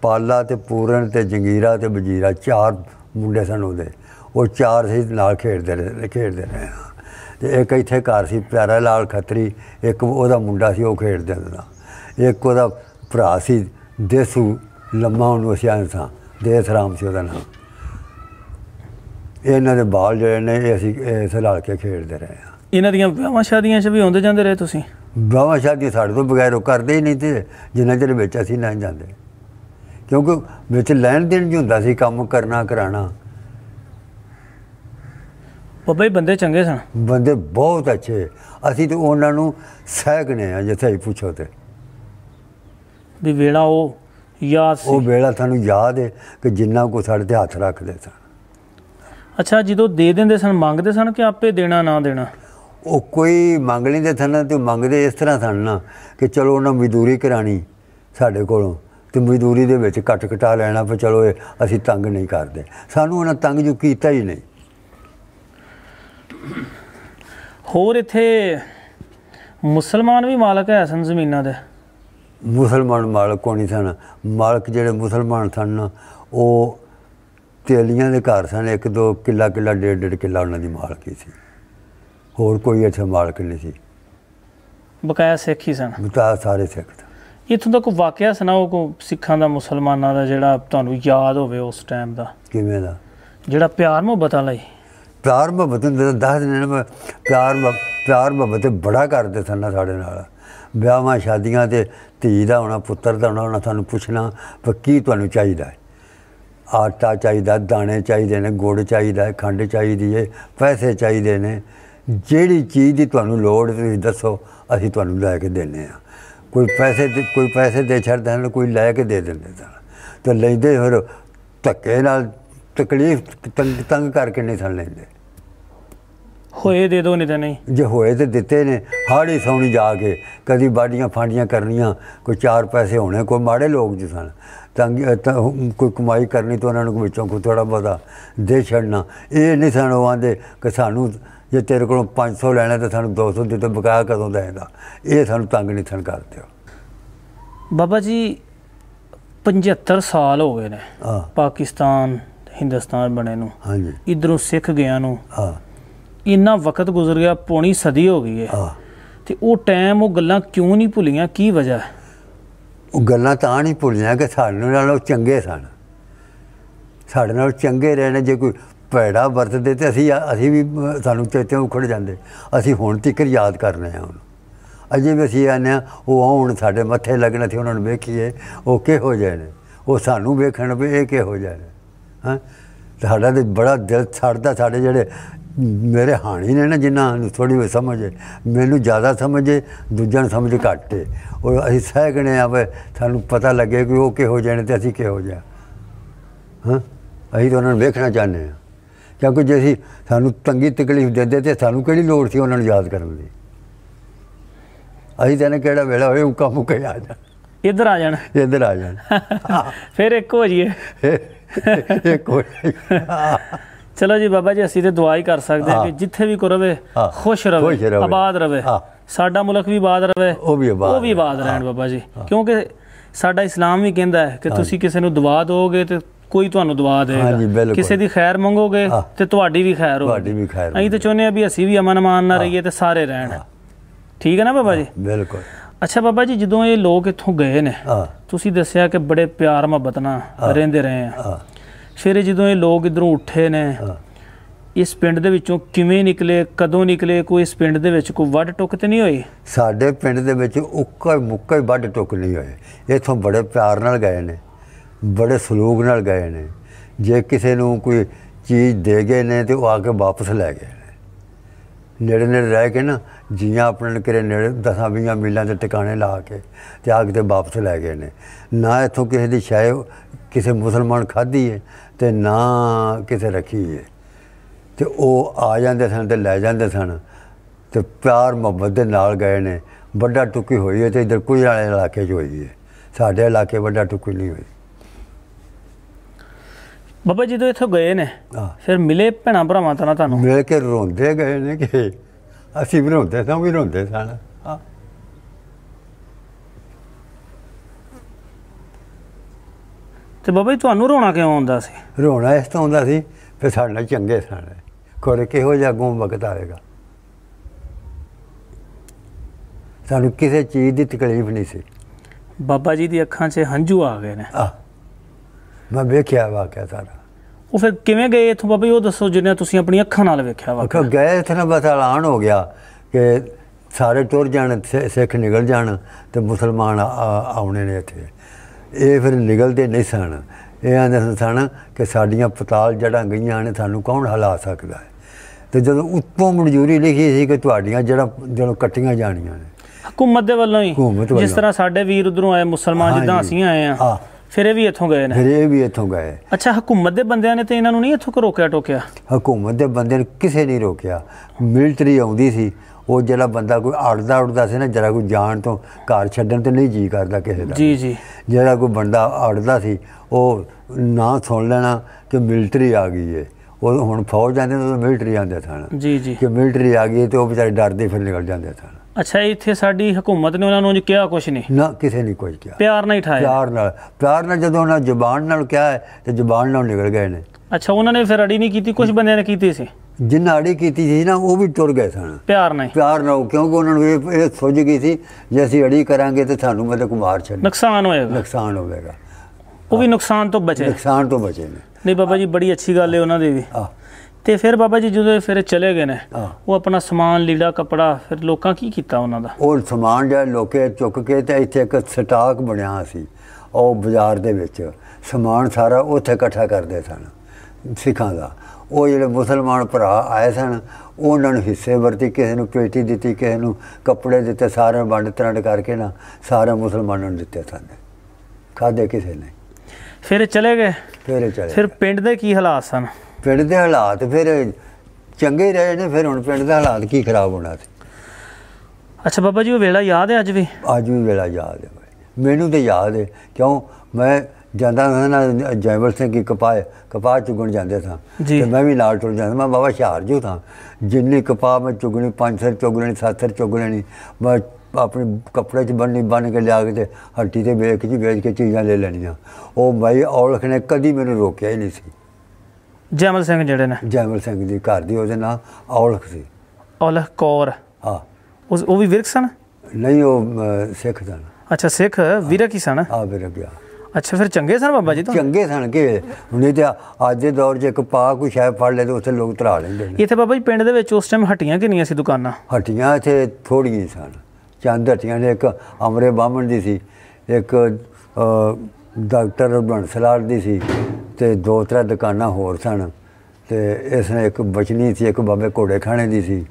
ਪਾਲਾ ਤੇ ਪੂਰਨ ਤੇ ਜੰਗੀਰਾ ਤੇ ਵਜੀਰਾ ਚਾਰ ਮੁੰਡੇ ਸਨ ਉਹਦੇ ਉਹ ਚਾਰ ਸੀ ਨਾਲ ਖੇਡਦੇ ਰਹੇ ਖੇਡਦੇ ਰਹੇ ਤੇ ਇੱਕ ਇੱਥੇ ਘਰ ਸੀ ਪਿਆਰਾ ਲਾਲ ਖੱਤਰੀ ਇੱਕ ਉਹਦਾ ਮੁੰਡਾ ਸੀ ਉਹ ਖੇਡਦੇ ਹੁੰਦਾ ਇੱਕ ਉਹਦਾ ਭਰਾ ਸੀ ਦੇਸੂ ਲੰਮਾ ਉਹਨੂੰ ਅਸੀਂ ਸਾਂ ਦੇਸ ਰਾਮ ਸੀ ਉਹਦਾ ਨਾਮ ਇਹਨਾਂ ਦੇ ਬਾਲ ਜਿਹੜੇ ਨੇ ਇਹ ਅਸੀਂ ਇਸ ਰਲ ਕੇ ਖੇਡਦੇ ਰਹੇ ਆ ਇਹਨਾਂ ਦੀਆਂ ਵਿਆਹਾਂ ਸ਼ਾਦੀਆਂ 'ਚ ਵੀ ਆਉਂਦੇ ਜਾਂਦੇ ਰਹੇ ਤੁਸੀਂ ਵਿਆਹਾਂ ਸ਼ਾਦੀ ਸਾਡੇ ਤੋਂ ਬਗੈਰ ਉਹ ਕਰਦੇ ਹੀ ਨਹੀਂ ਤੇ ਜਿੰਨਾ ਚਿਰ ਵਿੱਚ ਅਸੀਂ ਨਾ ਜਾਂਦੇ ਕਿਉਂਕਿ ਵਿੱਚ ਲੈਣ ਦੇਣ ਜੀ ਹੁੰਦਾ ਸੀ ਕੰਮ ਕਰਨਾ ਕਰਾਣਾ ਬਾਬਾ ਬੰਦੇ ਚੰਗੇ ਸਨ ਬੰਦੇ ਬਹੁਤ ਅੱਛੇ ਅਸੀਂ ਤੇ ਉਹਨਾਂ ਨੂੰ ਸਹਿਗਨੇ ਆ ਜਿੱਥੇ ਹੀ ਪੁੱਛੋ ਤੇ ਵੀ ਵੇਲਾ ਉਹ ਯਾਦ ਸੀ ਉਹ ਵੇਲਾ ਤੁਹਾਨੂੰ ਯਾਦ ਹੈ ਕਿ ਜਿੰਨਾ ਕੋ ਸਾਡੇ ਤੇ ਹੱਥ ਰੱਖਦੇ ਸਨ ਅੱਛਾ ਜਦੋਂ ਦੇ ਦਿੰਦੇ ਸਨ ਮੰਗਦੇ ਸਨ ਕਿ ਆਪੇ ਦੇਣਾ ਨਾ ਦੇਣਾ ਉਹ ਕੋਈ ਮੰਗ ਲੈਂਦੇ ਸਨ ਤੇ ਮੰਗਦੇ ਇਸ ਤਰ੍ਹਾਂ ਸਨ ਨਾ ਕਿ ਚਲੋ ਉਹਨਾਂ ਮਜ਼ਦੂਰੀ ਕਰਾਣੀ ਸਾਡੇ ਕੋਲੋਂ ਤੇ ਮਜ਼ਦੂਰੀ ਦੇ ਵਿੱਚ ਘੱਟ ਘਟਾ ਲੈਣਾ ਪਰ ਚਲੋ ਅਸੀਂ ਤੰਗ ਨਹੀਂ ਕਰਦੇ ਸਾਨੂੰ ਉਹਨਾਂ ਤੰਗ ਜੋ ਕੀਤਾ ਹੀ ਨਹੀਂ ਹੋਰ ਇੱਥੇ ਮੁਸਲਮਾਨ ਵੀ ਮਾਲਕ ਹੈ ਸਨ ਜ਼ਮੀਨਾਂ ਦੇ ਮੁਸਲਮਾਨ ਮਾਲਕ ਕੋਣੀ ਸਨ ਮਾਲਕ ਜਿਹੜੇ ਮੁਸਲਮਾਨ ਸਨ ਉਹ ਤੇਲੀਆਂ ਦੇ ਘਰ ਸਨ ਇੱਕ ਦੋ ਕਿੱਲਾ ਕਿੱਲਾ ਡੇਢ ਡੇਢ ਕਿੱਲਾ ਉਹਨਾਂ ਦੀ ਮਾਲਕੀ ਸੀ ਹੋਰ ਕੋਈ ਅੱਛਾ ਮਾਲਕ ਨਹੀਂ ਸੀ ਬਕਾਇਆ ਸਿੱਖ ਹੀ ਸਨ ਬਕਾਇਆ ਸਾਰੇ ਸਿੱਖ ਇਥੋਂ ਤੱਕ ਕੋਈ ਵਾਕਿਆ ਸੁਣਾਓ ਕੋ ਸਿੱਖਾਂ ਦਾ ਮੁਸਲਮਾਨਾਂ ਦਾ ਜਿਹੜਾ ਤੁਹਾਨੂੰ ਯਾਦ ਹੋਵੇ ਉਸ ਟਾਈਮ ਦਾ ਕਿਵੇਂ ਦਾ ਜਿਹੜਾ ਪਿਆਰ ਮੁਹੱਬਤ ਲਈ ਪਿਆਰ ਮੁਹੱਬਤ ਦਾ 10 ਦਿਨ ਮੈਂ ਪਿਆਰ ਪਿਆਰ ਮੁਹੱਬਤ ਬੜਾ ਕਰਦੇ ਸਨ ਸਾਡੇ ਨਾਲ ਵਿਆਹਾਂ ਸ਼ਾਦੀਆਂ ਤੇ ਧੀ ਦਾ ਹੋਣਾ ਪੁੱਤਰ ਦਾ ਹੋਣਾ ਉਹਨਾਂ ਤੁਹਾਨੂੰ ਪੁੱਛਣਾ ਵੀ ਕੀ ਤੁਹਾਨੂੰ ਚਾਹੀਦਾ ਹੈ ਆਟਾ ਚਾਹੀਦਾ ਦਾਣੇ ਚਾਹੀਦੇ ਨੇ ਗੁੜ ਚਾਹੀਦਾ ਹੈ ਖੰਡ ਚਾਹੀਦੀ ਹੈ ਪੈਸੇ ਚਾਹੀਦੇ ਨੇ ਜਿਹੜੀ ਚੀਜ਼ ਦੀ ਤੁਹਾਨੂੰ ਲੋੜ ਤੁਸੀਂ ਦੱਸੋ ਅਸੀਂ ਤੁਹਾਨੂੰ ਲੈ ਕੇ ਦੇਣੇ ਆ ਕੋਈ ਪੈਸੇ ਦੇ ਕੋਈ ਪੈਸੇ ਦੇ ਛੱਡਦੇ ਦੇਣ ਕੋਈ ਲੈ ਕੇ ਦੇ ਦਿੰਦੇ ਤਾਂ ਤੇ ਲੈਂਦੇ ਫਿਰ ਧੱਕੇ ਨਾਲ ਤਕਲੀਫ ਤੰਗ ਤੰਗ ਕਰਕੇ ਨਹੀਂ ਥਣ ਲੈਂਦੇ ਹੋਏ ਦੇ ਦੋ ਨਹੀਂ ਤਾਂ ਨਹੀਂ ਜੇ ਹੋਏ ਤੇ ਦਿੱਤੇ ਨੇ ਹਾੜੀ ਸੌਣੀ ਜਾ ਕੇ ਕਦੀ ਬਾੜੀਆਂ ਫਾਂਡੀਆਂ ਕਰਨੀਆਂ ਕੋਈ ਚਾਰ ਪੈਸੇ ਹੋਣੇ ਕੋਈ ਮਾੜੇ ਲੋਕ ਜੀ ਸਨ ਤੰਗ ਕੋਈ ਕਮਾਈ ਕਰਨੀ ਤਾਂ ਉਹਨਾਂ ਨੂੰ ਵਿੱਚੋਂ ਕੋਈ ਥੋੜਾ ਬਹੁਤਾ ਦੇ ਛੱਡਣਾ ਇਹ ਨਹੀਂ ਸਨ ਉਹ ਆਂਦੇ ਕਿ ਸਾਨੂੰ ਜੇ ਤੇਰੇ ਕੋਲੋਂ 500 ਲੈਣਾ ਤਾਂ ਸਾਨੂੰ 200 ਦੇ ਤੇ ਬਕਾਇਆ ਕਦੋਂ ਦੇਂਦਾ ਇਹ ਸਾਨੂੰ ਤੰਗ ਨਹੀਂ ਥਣ ਕਰਦੇ ਹੋ ਬਾਬਾ ਜੀ 75 ਸਾਲ ਹੋ ਗਏ ਨੇ ਪਾਕਿਸਤਾਨ ਹਿੰਦੁਸਤਾਨ ਬਣੇ ਨੂੰ ਹਾਂਜੀ ਇਧਰੋਂ ਸਿੱਖ ਗਿਆ ਨੂੰ ਹਾਂ ਇੰਨਾ ਵਕਤ ਗੁਜ਼ਰ ਗਿਆ ਪੌਣੀ ਸਦੀ ਹੋ ਗਈ ਹੈ ਹਾਂ ਤੇ ਉਹ ਟਾਈਮ ਉਹ ਗੱਲਾਂ ਕਿਉਂ ਨਹੀਂ ਭੁੱਲੀਆਂ ਕੀ ਵਜ੍ਹਾ ਹੈ ਉਹ ਗੱਲਾਂ ਤਾਂ ਨਹੀਂ ਭੁੱਲੀਆਂ ਕਿ ਸਾਡੇ ਨਾਲ ਉਹ ਚੰਗੇ ਸਨ ਸਾਡੇ ਨਾਲ ਚੰਗੇ ਰਹਿਣੇ ਜੇ ਕੋਈ ਭੈੜਾ ਵਰਤਦੇ ਤੇ ਅਸੀਂ ਅਸੀਂ ਵੀ ਸਾਨੂੰ ਚੇਤੇ ਉਖੜ ਜਾਂਦੇ ਅਸੀਂ ਹੁਣ ਤੱਕ ਯਾਦ ਕਰ ਰਹੇ ਹਾਂ ਅਜੇ ਵੀ ਅਸੀਂ ਆਨੇ ਆ ਉਹ ਆਉਣ ਸਾਡੇ ਮੱਥੇ ਲੱਗਣੇ ਸੀ ਉਹਨਾਂ ਨੂੰ ਵੇਖੀਏ ਉਹ ਕਿਹੋ ਹੋ ਨੇ ਉਹ ਸਾਨੂੰ ਵੇਖਣ ਵੀ ਇਹ ਕਿਹੋ ਹੋ ਨੇ ਹਾਂ ਸਾਡਾ ਤੇ ਬੜਾ ਦਿਲ ਛੜਦਾ ਸਾਡੇ ਜਿਹੜੇ ਮੇਰੇ ਹਾਣੀ ਨੇ ਨਾ ਜਿੰਨਾ ਨੂੰ ਥੋੜੀ ਵੀ ਸਮਝੇ ਮੈਨੂੰ ਜ਼ਿਆਦਾ ਸਮਝੇ ਦੂਜਿਆਂ ਨੂੰ ਸਮਝ ਘੱਟ ਔਰ ਉਹ ਅਸੀਂ ਸਹਿਗਣੇ ਆ ਵੇ ਸਾਨੂੰ ਪਤਾ ਲੱਗੇ ਕਿ ਉਹ ਕਿਹੋ ਹੋ ਨੇ ਤੇ ਅਸੀਂ ਹੋ ਜਾ ਹਾਂ ਅਸੀਂ ਤਾਂ ਉਹਨਾਂ ਨੂੰ ਵੇਖਣਾ ਚਾਹੁੰਦੇ ਹਾਂ ਕਿਉਂਕਿ ਜੇ ਅਸੀਂ ਸਾਨੂੰ ਤੰਗੀ ਤਕਲੀਫ ਦਿੰਦੇ ਤੇ ਸਾਨੂੰ ਕਿਹੜੀ ਲੋੜ ਸੀ ਉਹਨਾਂ ਨੂੰ ਯਾਦ ਕਰਨ ਦੀ ਅਸੀਂ ਤਾਂ ਕਿਹੜਾ ਵੇਲਾ ਹੋਏ ਉਕਾ ਮੁਕਾ ਆ ਜਾ ਇੱਧਰ ਆ ਜਾਣ ਇੱਧਰ ਆ ਜਾਣ ਫਿਰ ਇੱਕ ਹੋ ਜੀਏ ਇੱਕ ਹੋ ਚਲੋ ਜੀ ਬਾਬਾ ਜੀ ਅਸੀਂ ਤੇ ਦੁਆ ਹੀ ਕਰ ਸਕਦੇ ਹਾਂ ਕਿ ਜਿੱਥੇ ਵੀ ਕੋ ਰਵੇ ਖੁਸ਼ ਰਵੇ ਆਬਾਦ ਰਵੇ ਸਾਡਾ ਮੁਲਕ ਵੀ ਆਬਾਦ ਰਵੇ ਉਹ ਵੀ ਆਬਾਦ ਉਹ ਵੀ ਆਬਾਦ ਰਹਿਣ ਬਾਬਾ ਜੀ ਕਿਉਂਕਿ ਸਾਡਾ ਇਸਲਾਮ ਵੀ ਕਹਿੰਦਾ ਹੈ ਕਿ ਤੁਸੀਂ ਕਿਸੇ ਨੂੰ ਦੁਆ ਦੋਗੇ ਤੇ ਕੋਈ ਤੁਹਾਨੂੰ ਦੁਆ ਦੇਗਾ ਕਿਸੇ ਦੀ ਖੈਰ ਮੰਗੋਗੇ ਤੇ ਤੁਹਾਡੀ ਵੀ ਖੈਰ ਹੋਵੇ ਤੁਹਾਡੀ ਵੀ ਖੈਰ ਅਸੀਂ ਤਾਂ ਚਾਹੁੰਦੇ ਆ ਵੀ ਅਸੀਂ ਵੀ ਅਮਨ ਮਾਨ ਨਾਲ ਰਹੀਏ ਤੇ ਸਾਰੇ ਰਹਿਣ ਠੀਕ ਹੈ ਨਾ ਬਾਬਾ ਜੀ ਬਿਲਕੁਲ ਅੱਛਾ ਬਾਬਾ ਜੀ ਜਦੋਂ ਇਹ ਲੋਕ ਇੱਥੋਂ ਗਏ ਨੇ ਤੁਸੀਂ ਦੱਸਿਆ ਕਿ ਬੜੇ ਪਿਆਰ ਮੁਹੱਬਤ ਨਾਲ ਰਹਿੰਦੇ ਰਹੇ ਆ ਫਿਰ ਜਦੋਂ ਇਹ ਲੋਕ ਇਧਰੋਂ ਉੱਠੇ ਨੇ ਇਸ ਪਿੰਡ ਦੇ ਵਿੱਚੋਂ ਕਿਵੇਂ ਨਿਕਲੇ ਕਦੋਂ ਨਿਕਲੇ ਕੋਈ ਇਸ ਪਿੰਡ ਦੇ ਵਿੱਚ ਕੋਈ ਵੱਡ ਟੁੱਕ ਤੇ ਨਹੀਂ ਹੋਈ ਸਾਡੇ ਪਿੰਡ ਦੇ ਵਿੱਚ ਉੱਕਾ ਮੁੱਕਾ ਹੀ ਵੱਡ ਟੁੱਕ ਨਹੀਂ ਹੋਏ ਇਥੋਂ ਬੜੇ ਪਿਆਰ ਨਾਲ ਗਏ ਨੇ ਬੜੇ ਸਲੂਕ ਨਾਲ ਗਏ ਨੇ ਜੇ ਕਿਸੇ ਨੂੰ ਕੋਈ ਚੀਜ਼ ਦੇ ਗਏ ਨੇ ਤੇ ਉਹ ਆ ਕੇ ਵਾਪਸ ਲੈ ਗਏ ਨੇ ਨੇੜੇ ਨੇੜੇ ਰਹਿ ਕੇ ਨਾ ਜੀਆਂ ਆਪਣੇ ਕਿਰੇ ਨੇੜੇ ਦਸਾਂ ਵੀਆਂ ਮੀਲਾਂ ਦੇ ਟਿਕਾਣੇ ਲਾ ਕੇ ਤੇ ਆ ਕੇ ਵਾਪਸ ਲੈ ਗਏ ਨੇ ਨਾ ਇਥੋਂ ਕਿਸੇ ਦੀ ਸ਼ਾਇ ਕਿਸੇ ਮੁਸਲਮਾਨ ਖਾਦੀ ਹੈ ਤੇ ਨਾ ਕਿਸੇ ਰੱਖੀ ਹੈ ਤੇ ਉਹ ਆ ਜਾਂਦੇ ਸਨ ਤੇ ਲੈ ਜਾਂਦੇ ਸਨ ਤੇ ਪਿਆਰ ਮੁਹੱਬਤ ਦੇ ਨਾਲ ਗਏ ਨੇ ਵੱਡਾ ਟੁੱਕੀ ਹੋਈ ਹੈ ਤੇ ਇਧਰ ਕੋਈ ਵਾਲੇ ਇਲਾਕੇ 'ਚ ਹੋਈ ਹੈ ਸਾਡੇ ਇਲਾਕੇ ਵੱਡਾ ਟੁੱਕੀ ਨਹੀਂ ਹੋਈ ਬਾਬਾ ਜਦੋਂ ਇੱਥੋਂ ਗਏ ਨੇ ਫਿਰ ਮਿਲੇ ਭੈਣਾ ਭਰਾਵਾਂ ਤਾਂ ਤੁਹਾਨੂੰ ਮਿਲ ਕੇ ਰੋਂਦੇ ਗਏ ਨੇ ਕਿ ਅਸੀਂ ਵੀ ਰੋਂਦੇ ਸਾਂ ਵੀ ਰੋਂਦੇ ਸਾਂ ਤੇ ਬਾਬਾ ਜੀ ਤੁਹਾਨੂੰ ਰੋਣਾ ਕਿਉਂ ਆਉਂਦਾ ਸੀ ਰੋਣਾ ਇਸ ਤੋਂ ਆਉਂਦਾ ਸੀ ਫਿਰ ਸਾਡੇ ਨਾਲ ਚੰਗੇ ਸਨ ਕੋਰੇ ਕਿਹੋ ਜਿਹਾ ਗੂੰ ਵਕਤ ਆਵੇਗਾ ਸਾਨੂੰ ਕਿਸੇ ਚੀਜ਼ ਦੀ ਤਕਲੀਫ ਨਹੀਂ ਸੀ ਬਾਬਾ ਜੀ ਦੀ ਅੱਖਾਂ 'ਚ ਹੰਝੂ ਆ ਗਏ ਨੇ ਆ ਮੈਂ ਵੇਖਿਆ ਵਾਕਿਆ ਸਾਰਾ ਉਹ ਫਿਰ ਕਿਵੇਂ ਗਏ ਇੱਥੋਂ ਬਾਬਾ ਜੀ ਉਹ ਦੱਸੋ ਜਿੰਨੇ ਤੁਸੀਂ ਆਪਣੀ ਅੱਖਾਂ ਨਾਲ ਵੇਖਿਆ ਵਾਕਿਆ ਅੱਖਾਂ ਗਏ ਇੱਥੇ ਨਾ ਬਸ ਐਲਾਨ ਹੋ ਗਿਆ ਕਿ ਸਾਰੇ ਟੁਰ ਜਾਣ ਸਿੱਖ ਨਿਕਲ ਜਾਣ ਤੇ ਮੁਸਲਮਾਨ ਆਉਣੇ ਨੇ ਇੱਥੇ ਇਹ ਫਿਰ ਨਿਕਲਦੇ ਨਹੀਂ ਸਨ ਇਹ ਆਂਦੇ ਸਨ ਕਿ ਸਾਡੀਆਂ ਪਤਾਲ ਜੜਾਂ ਗਈਆਂ ਨੇ ਸਾਨੂੰ ਕੌਣ ਹਲਾ ਸਕਦਾ ਹੈ ਤੇ ਜਦੋਂ ਉੱਤੋਂ ਮਨਜ਼ੂਰੀ ਲਿਖੀ ਸੀ ਕਿ ਤੁਹਾਡੀਆਂ ਜੜਾਂ ਜਦੋਂ ਕੱਟੀਆਂ ਜਾਣੀਆਂ ਨੇ ਹਕੂਮਤ ਦੇ ਵੱਲੋਂ ਹੀ ਜਿਸ ਤਰ੍ਹਾਂ ਸਾਡੇ ਵੀਰ ਉਧਰੋਂ ਆਏ ਮੁਸਲਮਾਨ ਜਿੱਦਾਂ ਅਸੀਂ ਆਏ ਆ ਫਿਰ ਇਹ ਵੀ ਇੱਥੋਂ ਗਏ ਨੇ ਫਿਰ ਇਹ ਵੀ ਇੱਥੋਂ ਗਏ ਅੱਛਾ ਹਕੂਮਤ ਦੇ ਬੰਦਿਆਂ ਨੇ ਤੇ ਇਹਨਾਂ ਨੂੰ ਨਹੀਂ ਇੱਥੋਂ ਰੋਕਿਆ ਟੋਕਿਆ ਹਕੂਮਤ ਦੇ ਬੰਦੇ ਨੇ ਕਿਸੇ ਨਹੀਂ ਰੋਕਿਆ ਮਿਲਟਰੀ ਆਉਂਦੀ ਸੀ ਉਹ ਜਿਹੜਾ ਬੰਦਾ ਕੋਈ ਅੜਦਾ ਉੜਦਾ ਸੀ ਨਾ ਜਰਾ ਕੋਈ ਜਾਣ ਤੋਂ ਘਰ ਛੱਡਣ ਤੇ ਨਹੀਂ ਜੀ ਕਰਦਾ ਕਿਸੇ ਦਾ ਜੀ ਜੀ ਜਿਹੜਾ ਕੋਈ ਬੰਦਾ ਅੜਦਾ ਸੀ ਉਹ ਨਾ ਸੁਣ ਲੈਣਾ ਕਿ ਮਿਲਟਰੀ ਆ ਗਈ ਏ ਉਹ ਹੁਣ ਫੌਜ ਜਾਂਦੇ ਤਾਂ ਮਿਲਟਰੀ ਆਉਂਦੇ ਥਾਣਾ ਜੀ ਜੀ ਕਿ ਮਿਲਟਰੀ ਆ ਗਈ ਤੇ ਉਹ ਵਿਚਾਰੇ ਡਰਦੇ ਫਿਰ ਨਿਕਲ ਜਾਂਦੇ ਥਾਣਾ ਅੱਛਾ ਇੱਥੇ ਸਾਡੀ ਹਕੂਮਤ ਨੇ ਉਹਨਾਂ ਨੂੰ ਕਿਹਾ ਕੁਝ ਨਹੀਂ ਨਾ ਕਿਸੇ ਨੇ ਕੁਝ ਕਿਹਾ ਪਿਆਰ ਨਾਲ ਠਾਇਆ ਪਿਆਰ ਨਾਲ ਪਿਆਰ ਨਾਲ ਜਦੋਂ ਉਹਨਾਂ ਜ਼ੁਬਾਨ ਨਾਲ ਕਿਹਾ ਹੈ ਤੇ ਜ਼ੁਬਾਨ ਨਾਲ ਨਿਕਲ ਗਏ ਨੇ ਅੱਛਾ ਉਹਨਾਂ ਨੇ ਫਿਰ ਅੜੀ ਨਹੀਂ ਕੀਤੀ ਕੁਝ ਬੰਦਿਆਂ ਨੇ ਕੀਤੀ ਸੀ ਜਿੰਨਾ ਅੜੀ ਕੀਤੀ ਸੀ ਨਾ ਉਹ ਵੀ ਟੁਰ ਗਏ ਸਨ ਪਿਆਰ ਨਾਲ ਪਿਆਰ ਨਾਲ ਕਿਉਂਕਿ ਉਹਨਾਂ ਨੂੰ ਇਹ ਸੋਝ ਗਈ ਸੀ ਜੇ ਅਸੀਂ ਅੜੀ ਕਰਾਂਗੇ ਤੇ ਸਾਨੂੰ ਮਤਲਬ ਕੁਮਾਰ ਛੱਡ ਨੁਕਸਾਨ ਹੋਏਗਾ ਨੁਕਸਾਨ ਹੋਵੇਗਾ ਉਹ ਵੀ ਨੁਕਸਾਨ ਤੋਂ ਬਚੇ ਨੁਕਸਾਨ ਤੋਂ ਬਚੇ ਨੇ ਨਹੀਂ ਬਾਬਾ ਜੀ ਬੜੀ ਅੱਛੀ ਗੱਲ ਹੈ ਉਹਨਾਂ ਦੀ ਵੀ ਤੇ ਫਿਰ ਬਾਬਾ ਜੀ ਜਦੋਂ ਫਿਰ ਚਲੇ ਗਏ ਨੇ ਉਹ ਆਪਣਾ ਸਮਾਨ ਲੀੜਾ ਕਪੜਾ ਫਿਰ ਲੋਕਾਂ ਕੀ ਕੀਤਾ ਉਹਨਾਂ ਦਾ ਉਹ ਸਮਾਨ ਜਿਹੜਾ ਲੋਕੇ ਚੁੱਕ ਕੇ ਤੇ ਇੱਥੇ ਇੱਕ ਸਟਾਕ ਬਣਿਆ ਸੀ ਉਹ ਬਾਜ਼ਾਰ ਦੇ ਵਿੱਚ ਸਮਾਨ ਸਾਰਾ ਉੱਥੇ ਇਕੱਠਾ ਕਰਦੇ ਸਨ ਸਿੱਖਾਂ ਦਾ ਉਹ ਜਿਹੜੇ ਮੁਸਲਮਾਨ ਭਰਾ ਆਏ ਸਨ ਉਹਨਾਂ ਨੂੰ ਹਿੱਸੇ ਵਰਤੀ ਕਿਸੇ ਨੂੰ ਪੇਟੀ ਦਿੱਤੀ ਕਿਸੇ ਨੂੰ ਕੱਪੜੇ ਦਿੱਤੇ ਸਾਰੇ ਵੰਡ ਤਰੰਡ ਕਰਕੇ ਨਾ ਸਾਰੇ ਮੁਸਲਮਾਨਾਂ ਨੂੰ ਦਿੱਤੇ ਸਨ ਖਾਦੇ ਕਿਸੇ ਨੇ ਫਿਰ ਚਲੇ ਗਏ ਫਿਰ ਚਲੇ ਫਿਰ ਪਿੰਡ ਦੇ ਕੀ ਹਾਲਾਤ ਸਨ ਪਿੰਡ ਦੇ ਹਾਲਾਤ ਫਿਰ ਚੰਗੇ ਰਹੇ ਨੇ ਫਿਰ ਹੁਣ ਪਿੰਡ ਦਾ ਹਾਲਾਤ ਕੀ ਖਰਾਬ ਹੋਣਾ ਸੀ ਅੱਛਾ ਬਾਬਾ ਜੀ ਉਹ ਵੇਲਾ ਯਾਦ ਹੈ ਅੱਜ ਵੀ ਅੱਜ ਵੀ ਵੇਲਾ ਯਾਦ ਹੈ ਮੈਨੂੰ ਤੇ ਯਾਦ ਹੈ ਕਿਉਂ ਮੈਂ ਜਾਂਦਾ ਹਾਂ ਨਾ ਜੈਵਲ ਸਿੰਘ ਕੀ ਕਪਾਹ ਕਪਾਹ ਚੁਗਣ ਜਾਂਦੇ ਸਾਂ ਤੇ ਮੈਂ ਵੀ ਨਾਲ ਟੁਰ ਜਾਂਦਾ ਮੈਂ ਬਾਬਾ ਜੂ ਤਾਂ ਜਿੰਨੀ ਕਪਾਹ ਮੈਂ ਚੁਗਣੀ ਪੰਜ ਸਰ ਚੁਗਣੀ ਸੱਤ ਸਰ ਚੁਗਣੀ ਮੈਂ ਆਪਣੇ ਕੱਪੜੇ 'ਚ ਬੰਨੀ ਬੰਨ ਕੇ ਲਿਆ ਕੇ ਤੇ ਹੱਟੀ ਤੇ ਵੇਚ ਕੇ ਵੇਚ ਕੇ ਚੀਜ਼ਾਂ ਲੈ ਲੈਣੀਆਂ ਉਹ ਬਾਈ ਔਲਖ ਨੇ ਕਦੀ ਮੈਨੂੰ ਰੋਕਿਆ ਹੀ ਨਹੀਂ ਸੀ ਜੈਮਲ ਸਿੰਘ ਜਿਹੜੇ ਨੇ ਜੈਮਲ ਸਿੰਘ ਦੀ ਘਰ ਦੀ ਉਹਦੇ ਨਾਲ ਔਲਖ ਸੀ ਔਲਖ ਕੌਰ ਹਾਂ ਉਹ ਵੀ ਵਿਰਕ ਸਨ ਨਹੀਂ ਉਹ ਸਿੱਖ ਸਨ ਅੱਛਾ ਸਿੱਖ ਵਿਰਕ ਹੀ ਸਨ ਹਾਂ ਵਿਰਕ ਆ ਅੱਛਾ ਫਿਰ ਚੰਗੇ ਸਨ ਬਾਬਾ ਜੀ ਤੋਂ ਚੰਗੇ ਸਨ ਕਿ ਹੁਣੇ ਤੇ ਅੱਜ ਦੇ ਦੌਰ 'ਚ ਇੱਕ ਪਾ ਕੋਈ ਸ਼ਾਇ ਫੜ ਲੈ ਤੇ ਉੱਥੇ ਲੋਕ ਧਰਾ ਲੈਂਦੇ ਨੇ ਇੱਥੇ ਬਾਬਾ ਜੀ ਪਿੰਡ ਦੇ ਵਿੱਚ ਉਸ ਟਾਈਮ ਹਟੀਆਂ ਕਿੰਨੀਆਂ ਸੀ ਦੁਕਾਨਾਂ ਹਟੀਆਂ ਇੱਥੇ ਥੋੜੀਆਂ ਸਨ ਚੰਦ ਹਟੀਆਂ ਨੇ ਇੱਕ ਅਮਰੇ ਬਾਹਮਣ ਦੀ ਸੀ ਇੱਕ ਡਾਕਟਰ ਬਣ ਸਲਾਰ ਦੀ ਸੀ ਤੇ ਦੋ ਤਰ੍ਹਾਂ ਦੁਕਾਨਾਂ ਹੋਰ ਸਨ ਤੇ ਇਸ ਨੇ ਇੱਕ ਬਚਨੀ ਸੀ ਇੱਕ ਬਾਬੇ ਘੋੜੇ ਖਾਣੇ ਦੀ ਸੀ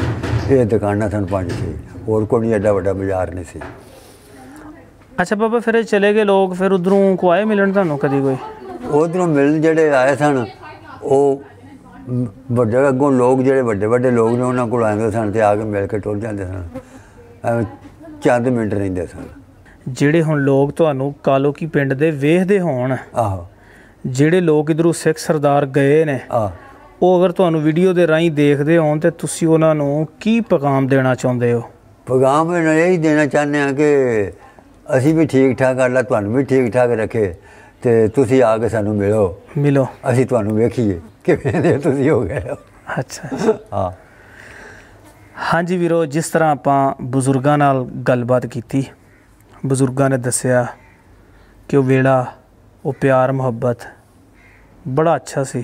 ਇਹ ਦੁਕਾਨਾਂ ਸਨ ਪੰਜ ਸੀ ਹੋਰ ਕੋਈ ਨਹੀਂ ਐਡਾ ਵੱਡਾ ਬਾਜ਼ਾਰ ਨਹੀਂ ਸੀ ਅੱਛਾ ਬਾਬਾ ਫਿਰ ਚਲੇ ਗਏ ਲੋਕ ਫਿਰ ਉਧਰੋਂ ਕੋ ਆਏ ਮਿਲਣ ਤੁਹਾਨੂੰ ਕਦੀ ਕੋਈ ਉਧਰੋਂ ਮਿਲਣ ਜਿਹੜੇ ਆਏ ਸਨ ਉਹ ਵੱਡੇ ਅੱਗੋਂ ਲੋਕ ਜਿਹੜੇ ਵੱਡੇ ਵੱਡੇ ਲੋਕ ਨੇ ਉਹਨਾਂ ਕੋਲ ਆਉਂਦੇ ਸਨ ਤੇ ਆ ਕੇ ਮਿਲ ਕੇ ਟੁਰ ਜਾਂਦੇ ਸਨ ਚੰਦ ਮਿੰਟ ਰਹਿੰਦੇ ਸਨ ਜਿਹੜੇ ਹੁਣ ਲੋਕ ਤੁਹਾਨੂੰ ਕਾਲੋ ਕੀ ਪਿੰਡ ਦੇ ਵੇਖਦੇ ਹੋਣ ਆਹੋ ਜਿਹੜੇ ਲੋਕ ਇਧਰੋਂ ਸਿੱਖ ਸਰਦਾਰ ਗਏ ਨੇ ਆ ਉਹ ਅਗਰ ਤੁਹਾਨੂੰ ਵੀਡੀਓ ਦੇ ਰਾਹੀਂ ਦੇਖਦੇ ਹੋਣ ਤੇ ਤੁਸੀਂ ਉਹਨਾਂ ਨੂੰ ਕੀ ਪੈਗਾਮ ਦੇਣਾ ਚਾਹੁੰਦੇ ਹੋ ਪੈਗਾਮ ਇਹਨਾਂ ਇਹ ਦੇਣਾ ਚਾਹੁੰਦੇ ਆ ਕਿ ਅਸੀਂ ਵੀ ਠੀਕ ਠਾਕ ਲਾ ਤੁਹਾਨੂੰ ਵੀ ਠੀਕ ਠਾਕ ਰੱਖੇ ਤੇ ਤੁਸੀਂ ਆ ਕੇ ਸਾਨੂੰ ਮਿਲੋ ਮਿਲੋ ਅਸੀਂ ਤੁਹਾਨੂੰ ਵੇਖੀਏ ਕਿਵੇਂ ਦੇ ਤੁਸੀਂ ਹੋ ਗਏ ਹੋ ਅੱਛਾ ਹਾਂ ਹਾਂਜੀ ਵੀਰੋ ਜਿਸ ਤਰ੍ਹਾਂ ਆਪਾਂ ਬਜ਼ੁਰਗਾਂ ਨਾਲ ਗੱਲਬਾਤ ਕੀਤੀ ਬਜ਼ੁਰਗਾਂ ਨੇ ਦੱਸਿਆ ਕਿ ਉਹ ਵੇਲਾ ਉਹ ਪਿਆਰ ਮੁਹੱਬਤ ਬੜਾ ਅੱਛਾ ਸੀ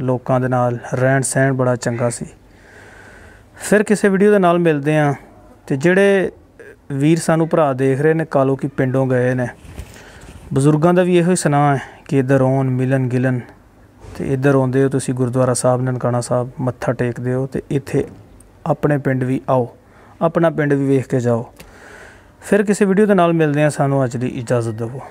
ਲੋਕਾਂ ਦੇ ਨਾਲ ਰਹਿਣ ਸਹਿਣ ਬੜਾ ਚੰਗਾ ਸੀ ਫਿਰ ਕਿਸੇ ਵੀਡੀਓ ਦੇ ਨਾਲ ਮਿਲਦੇ ਆ ਤੇ ਜਿਹੜੇ ਵੀਰ ਸਾਨੂੰ ਭਰਾ ਦੇਖ ਰਹੇ ਨੇ ਕਾਲੋ ਕੀ ਪਿੰਡੋਂ ਗਏ ਨੇ ਬਜ਼ੁਰਗਾਂ ਦਾ ਵੀ ਇਹੋ ਹੀ ਸੁਨਾ ਹੈ ਕਿ ਇਧਰ ਆਉਣ ਮਿਲਨ ਗਿਲਨ ਤੇ ਇਧਰ ਆਉਂਦੇ ਹੋ ਤੁਸੀਂ ਗੁਰਦੁਆਰਾ ਸਾਹਿਬ ਨਨਕਾਣਾ ਸਾਹਿਬ ਮੱਥਾ ਟੇਕਦੇ ਹੋ ਤੇ ਇੱਥੇ ਆਪਣੇ ਪਿੰਡ ਵੀ ਆਓ ਆਪਣਾ ਪਿੰਡ ਵੀ ਵੇਖ ਕੇ ਜਾਓ ਫਿਰ ਕਿਸੇ ਵੀਡੀਓ ਦੇ ਨਾਲ ਮਿਲਦੇ ਆ ਸਾਨੂੰ ਅੱਜ ਦੀ ਇਜਾਜ਼ਤ ਦਿਵੋ